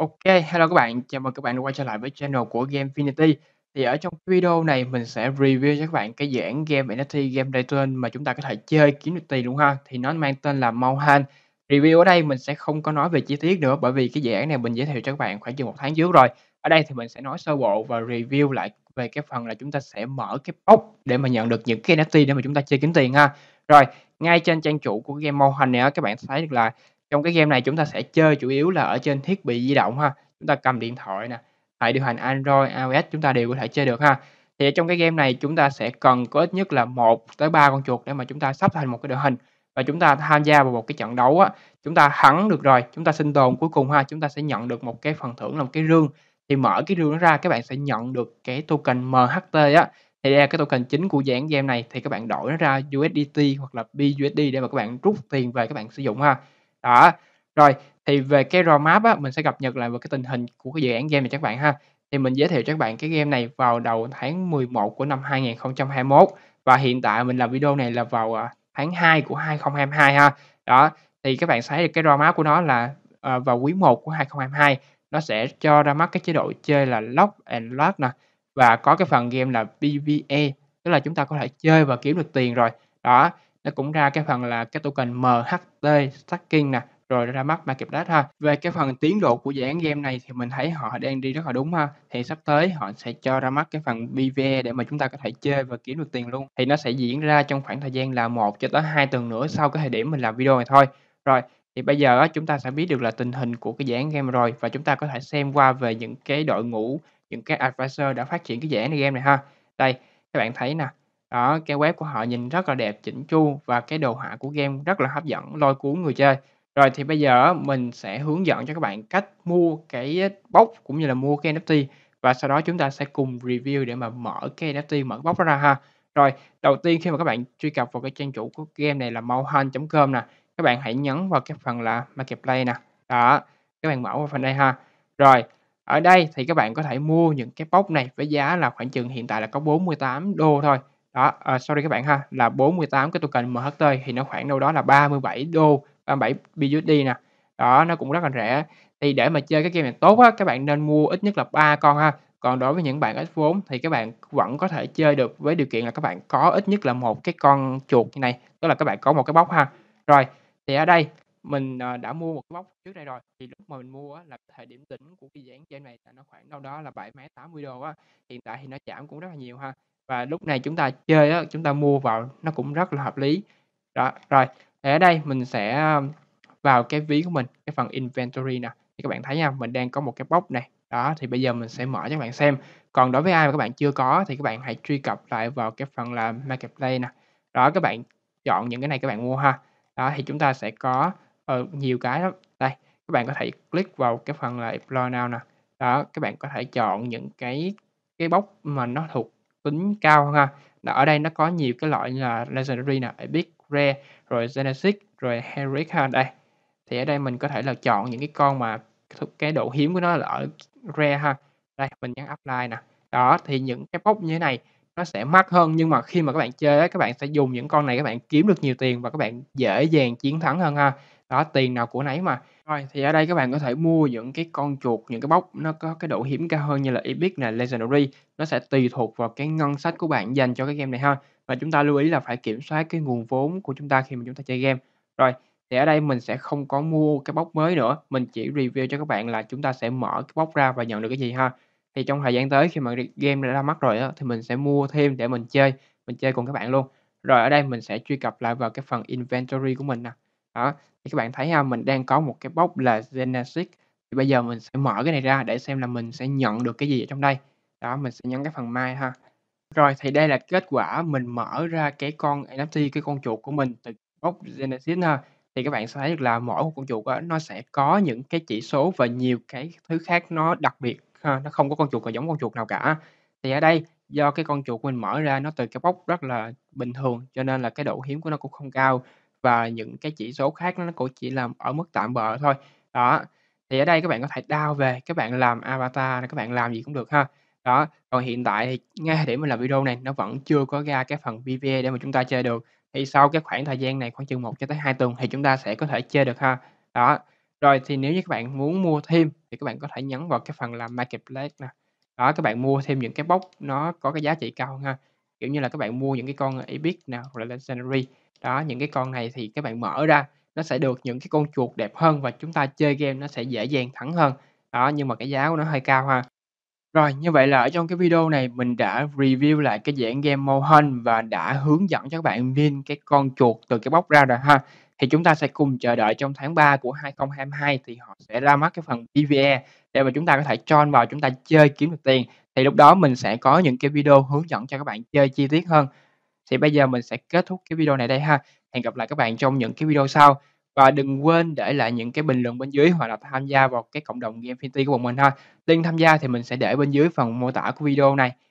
Ok, hello các bạn, chào mừng các bạn đã quay trở lại với channel của Gamefinity Thì ở trong video này mình sẽ review cho các bạn cái dự án game NFT Game Return mà chúng ta có thể chơi kiếm được tiền luôn ha Thì nó mang tên là Mohan Review ở đây mình sẽ không có nói về chi tiết nữa bởi vì cái dự án này mình giới thiệu cho các bạn khoảng chừng một tháng trước rồi Ở đây thì mình sẽ nói sơ bộ và review lại về cái phần là chúng ta sẽ mở cái box để mà nhận được những cái NFT để mà chúng ta chơi kiếm tiền ha Rồi, ngay trên trang chủ của game Mohan này các bạn thấy được là trong cái game này chúng ta sẽ chơi chủ yếu là ở trên thiết bị di động ha. Chúng ta cầm điện thoại nè, hệ điều hành Android, iOS chúng ta đều có thể chơi được ha. Thì trong cái game này chúng ta sẽ cần có ít nhất là một tới ba con chuột để mà chúng ta sắp thành một cái đội hình và chúng ta tham gia vào một cái trận đấu á, chúng ta thắng được rồi, chúng ta sinh tồn cuối cùng ha, chúng ta sẽ nhận được một cái phần thưởng là một cái rương. Thì mở cái rương ra các bạn sẽ nhận được cái token MHT á. Thì đây là cái token chính của dự game này thì các bạn đổi nó ra USDT hoặc là BUSD để mà các bạn rút tiền về các bạn sử dụng ha đó rồi thì về cái roadmap á mình sẽ cập nhật lại về cái tình hình của cái dự án game này cho các bạn ha thì mình giới thiệu cho các bạn cái game này vào đầu tháng 11 của năm 2021 và hiện tại mình làm video này là vào à, tháng 2 của 2022 ha đó thì các bạn thấy được cái roadmap của nó là à, vào quý 1 của 2022 nó sẽ cho ra mắt cái chế độ chơi là lock and lock nè và có cái phần game là PVE tức là chúng ta có thể chơi và kiếm được tiền rồi đó nó cũng ra cái phần là cái token MHT stacking nè rồi ra mắt market data ha về cái phần tiến độ của dự án game này thì mình thấy họ đang đi rất là đúng ha thì sắp tới họ sẽ cho ra mắt cái phần PVE để mà chúng ta có thể chơi và kiếm được tiền luôn thì nó sẽ diễn ra trong khoảng thời gian là một cho tới hai tuần nữa sau cái thời điểm mình làm video này thôi rồi thì bây giờ chúng ta sẽ biết được là tình hình của cái dự án game rồi và chúng ta có thể xem qua về những cái đội ngũ những cái advisor đã phát triển cái dự án game này ha đây các bạn thấy nè đó, cái web của họ nhìn rất là đẹp, chỉnh chu và cái đồ họa của game rất là hấp dẫn, lôi cuốn người chơi. Rồi thì bây giờ mình sẽ hướng dẫn cho các bạn cách mua cái bốc cũng như là mua cái NFT và sau đó chúng ta sẽ cùng review để mà mở cái NFT, mở bốc đó ra ha. Rồi, đầu tiên khi mà các bạn truy cập vào cái trang chủ của game này là mauhan.com nè, các bạn hãy nhấn vào cái phần là marketplace nè. Đó, các bạn mở vào phần đây ha. Rồi, ở đây thì các bạn có thể mua những cái bốc này với giá là khoảng chừng hiện tại là có 48 đô thôi đó à, sorry các bạn ha là 48 cái token MHT thì nó khoảng đâu đó là 37 đô 37 BUSD nè đó nó cũng rất là rẻ thì để mà chơi cái game này tốt á các bạn nên mua ít nhất là ba con ha còn đối với những bạn ít vốn thì các bạn vẫn có thể chơi được với điều kiện là các bạn có ít nhất là một cái con chuột như này tức là các bạn có một cái bóc ha rồi thì ở đây mình ờ, đã mua một cái bóc trước đây rồi thì lúc mà mình mua là thời điểm đỉnh của cái dáng trên này là nó khoảng đâu đó là bảy mấy 80 đô á hiện tại thì nó giảm cũng rất là nhiều ha và lúc này chúng ta chơi đó chúng ta mua vào nó cũng rất là hợp lý đó rồi thì ở đây mình sẽ vào cái ví của mình cái phần inventory nè thì các bạn thấy nha mình đang có một cái box này đó thì bây giờ mình sẽ mở cho các bạn xem còn đối với ai mà các bạn chưa có thì các bạn hãy truy cập lại vào cái phần là marketplace nè đó các bạn chọn những cái này các bạn mua ha đó thì chúng ta sẽ có uh, nhiều cái lắm đây các bạn có thể click vào cái phần là explore now nè đó các bạn có thể chọn những cái cái box mà nó thuộc tính cao hơn ha là ở đây nó có nhiều cái loại như là legendary này, epic rare rồi genesis rồi heroic ha đây thì ở đây mình có thể là chọn những cái con mà cái độ hiếm của nó là ở rare ha đây mình nhấn apply nè đó thì những cái box như thế này nó sẽ mắc hơn nhưng mà khi mà các bạn chơi các bạn sẽ dùng những con này các bạn kiếm được nhiều tiền và các bạn dễ dàng chiến thắng hơn ha đó tiền nào của nấy mà rồi, thì ở đây các bạn có thể mua những cái con chuột, những cái bốc nó có cái độ hiếm cao hơn như là Epic nè, Legendary, nó sẽ tùy thuộc vào cái ngân sách của bạn dành cho cái game này thôi. Và chúng ta lưu ý là phải kiểm soát cái nguồn vốn của chúng ta khi mà chúng ta chơi game. Rồi, thì ở đây mình sẽ không có mua cái bốc mới nữa, mình chỉ review cho các bạn là chúng ta sẽ mở cái box ra và nhận được cái gì ha. Thì trong thời gian tới khi mà game đã ra mắt rồi đó, thì mình sẽ mua thêm để mình chơi, mình chơi cùng các bạn luôn. Rồi ở đây mình sẽ truy cập lại vào cái phần inventory của mình nè. Đó, thì các bạn thấy ha, mình đang có một cái box là Genesis. Thì bây giờ mình sẽ mở cái này ra để xem là mình sẽ nhận được cái gì ở trong đây. Đó, mình sẽ nhấn cái phần mai ha. Rồi thì đây là kết quả mình mở ra cái con NFT, cái con chuột của mình từ box Genesis ha. Thì các bạn sẽ thấy được là mỗi một con chuột đó, nó sẽ có những cái chỉ số và nhiều cái thứ khác nó đặc biệt ha. Nó không có con chuột là giống con chuột nào cả. Thì ở đây do cái con chuột mình mở ra nó từ cái bốc rất là bình thường cho nên là cái độ hiếm của nó cũng không cao và những cái chỉ số khác nó cũng chỉ làm ở mức tạm bợ thôi. Đó, thì ở đây các bạn có thể down về, các bạn làm avatar, các bạn làm gì cũng được ha. Đó, còn hiện tại thì ngay thời điểm mình làm video này nó vẫn chưa có ra cái phần VBA để mà chúng ta chơi được. Thì sau cái khoảng thời gian này khoảng chừng 1 cho tới 2 tuần thì chúng ta sẽ có thể chơi được ha. Đó. Rồi thì nếu như các bạn muốn mua thêm thì các bạn có thể nhấn vào cái phần làm marketplace nè. Đó các bạn mua thêm những cái box nó có cái giá trị cao ha. Kiểu như là các bạn mua những cái con ibis nào hoặc là Legendary đó những cái con này thì các bạn mở ra nó sẽ được những cái con chuột đẹp hơn và chúng ta chơi game nó sẽ dễ dàng thắng hơn đó nhưng mà cái giá của nó hơi cao ha rồi như vậy là ở trong cái video này mình đã review lại cái dạng game Mohun và đã hướng dẫn cho các bạn nên cái con chuột từ cái bóc ra rồi ha thì chúng ta sẽ cùng chờ đợi trong tháng 3 của 2022 thì họ sẽ ra mắt cái phần PVE để mà chúng ta có thể join vào chúng ta chơi kiếm được tiền thì lúc đó mình sẽ có những cái video hướng dẫn cho các bạn chơi chi tiết hơn thì bây giờ mình sẽ kết thúc cái video này đây ha. Hẹn gặp lại các bạn trong những cái video sau. Và đừng quên để lại những cái bình luận bên dưới hoặc là tham gia vào cái cộng đồng Gamefinity của bọn mình ha. Link tham gia thì mình sẽ để bên dưới phần mô tả của video này.